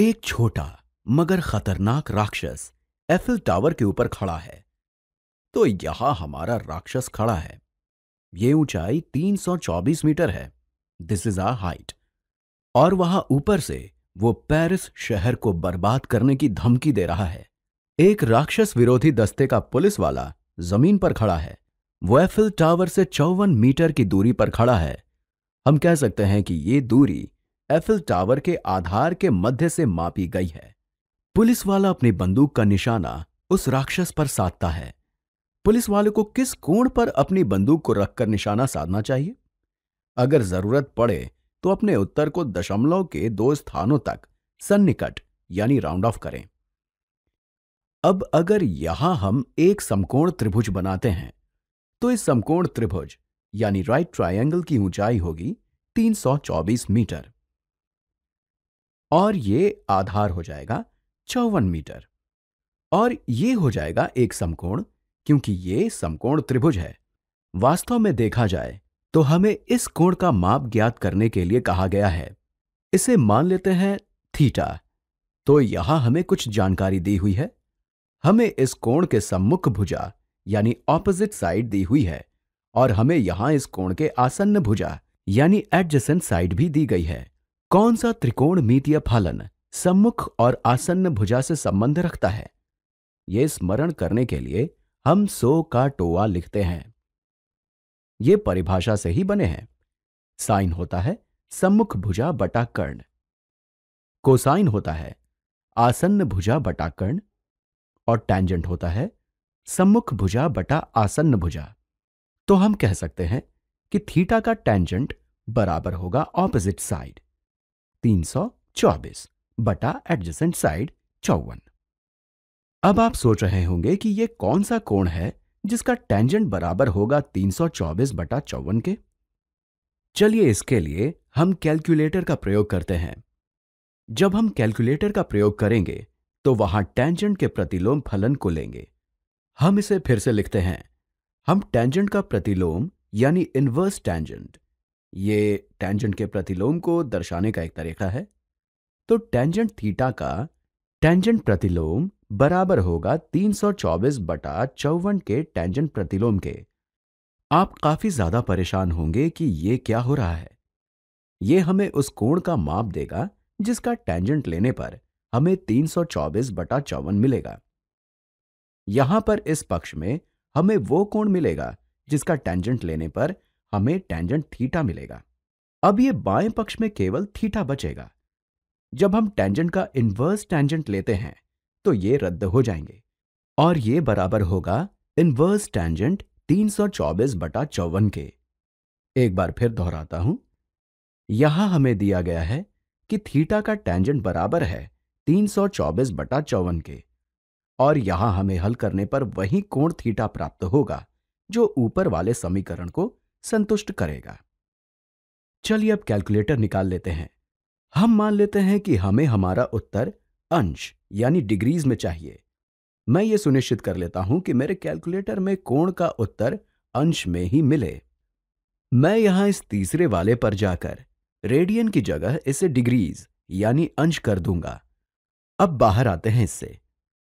एक छोटा मगर खतरनाक राक्षस एफिल टावर के ऊपर खड़ा है तो यहां हमारा राक्षस खड़ा है यह ऊंचाई 324 मीटर है दिस इज आर हाइट और वहां ऊपर से वो पेरिस शहर को बर्बाद करने की धमकी दे रहा है एक राक्षस विरोधी दस्ते का पुलिस वाला जमीन पर खड़ा है वो एफिल टावर से चौवन मीटर की दूरी पर खड़ा है हम कह सकते हैं कि ये दूरी एफिल टावर के आधार के मध्य से मापी गई है पुलिस वाला अपनी बंदूक का निशाना उस राक्षस पर साधता है पुलिस वाले को किस कोण पर अपनी बंदूक को रखकर निशाना साधना चाहिए अगर जरूरत पड़े तो अपने उत्तर को दशमलव के दो स्थानों तक सन्निकट यानी राउंड ऑफ करें अब अगर यहां हम एक समकोण त्रिभुज बनाते हैं तो इस समकोण त्रिभुज यानी राइट ट्रायंगल की ऊंचाई होगी 324 मीटर और ये आधार हो जाएगा चौवन मीटर और ये हो जाएगा एक समकोण क्योंकि ये समकोण त्रिभुज है वास्तव में देखा जाए तो हमें इस कोण का माप ज्ञात करने के लिए कहा गया है इसे मान लेते हैं थीटा तो यहां हमें कुछ जानकारी दी हुई है हमें इस कोण के सम्मुख भुजा यानी ऑपोजिट साइड दी हुई है और हमें यहां इस कोण के आसन्न भुजा यानी एडजेसेंट साइड भी दी गई है कौन सा त्रिकोण मीतीय फलन सम्मुख और आसन्न भुजा से संबंध रखता है यह स्मरण करने के लिए हम सो का टोआ लिखते हैं ये परिभाषा से ही बने हैं साइन होता है सम्मुख भुजा बटा कर्ण कोसाइन होता है आसन्न भुजा बटा कर्ण और टैंजेंट होता है सम्मुख भुजा बटा आसन्न भुजा तो हम कह सकते हैं कि थीटा का टैंजेंट बराबर होगा ऑपोजिट साइड तीन सौ चौबीस बटा एडजेसेंट साइड चौवन अब आप सोच रहे होंगे कि यह कौन सा कोण है जिसका टेंजेंट बराबर होगा 324 बटा चौवन के चलिए इसके लिए हम कैलकुलेटर का प्रयोग करते हैं जब हम कैलकुलेटर का प्रयोग करेंगे तो वहां टेंजेंट के प्रतिलोम फलन को लेंगे हम इसे फिर से लिखते हैं हम टेंजेंट का प्रतिलोम यानी इन्वर्स टेंजेंट ये टेंजेंट के प्रतिलोम को दर्शाने का एक तरीका है तो टेंजेंट थीटा का टेंजेंट प्रतिलोम बराबर होगा 324 बटा चौवन के टेंजेंट प्रतिलोम के आप काफी ज्यादा परेशान होंगे कि यह क्या हो रहा है यह हमें उस कोण का माप देगा जिसका टेंजेंट लेने पर हमें 324 बटा चौवन मिलेगा यहां पर इस पक्ष में हमें वो कोण मिलेगा जिसका टेंजेंट लेने पर हमें टेंजेंट थीटा मिलेगा अब ये बाएं पक्ष में केवल थीटा बचेगा जब हम टेंजेंट का इन्वर्स टेंजेंट लेते हैं तो ये रद्द हो जाएंगे और ये बराबर होगा इन्वर्स टेंजेंट 324 बटा चौवन के एक बार फिर दोहराता हूं यहां हमें दिया गया है कि थीटा का टेंजेंट बराबर है 324 बटा चौवन के और यहां हमें हल करने पर वही कोण थीटा प्राप्त होगा जो ऊपर वाले समीकरण को संतुष्ट करेगा चलिए अब कैलकुलेटर निकाल लेते हैं हम मान लेते हैं कि हमें हमारा उत्तर अंश यानी डिग्रीज में चाहिए मैं ये सुनिश्चित कर लेता हूं कि मेरे कैलकुलेटर में कोण का उत्तर अंश में ही मिले मैं यहां इस तीसरे वाले पर जाकर रेडियन की जगह इसे डिग्रीज यानी अंश कर दूंगा अब बाहर आते हैं इससे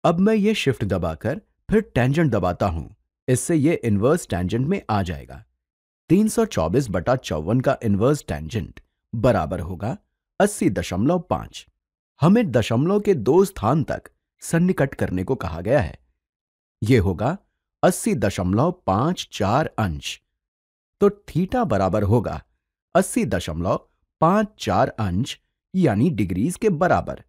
अब मैं ये शिफ्ट दबाकर फिर टेंजेंट दबाता हूं इससे ये इन्वर्स टेंजेंट में आ जाएगा तीन सौ चौबीस बटा चौवन का इन्वर्स टेंजेंट बराबर होगा अस्सी दशमलव पांच हमें दशमलव के दो स्थान तक सन्निकट करने को कहा गया है यह होगा अस्सी दशमलव पांच चार अंश तो थीटा बराबर होगा अस्सी दशमलव पांच चार अंश यानी डिग्रीज के बराबर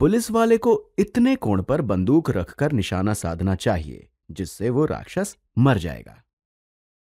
पुलिस वाले को इतने कोण पर बंदूक रखकर निशाना साधना चाहिए जिससे वो राक्षस मर जाएगा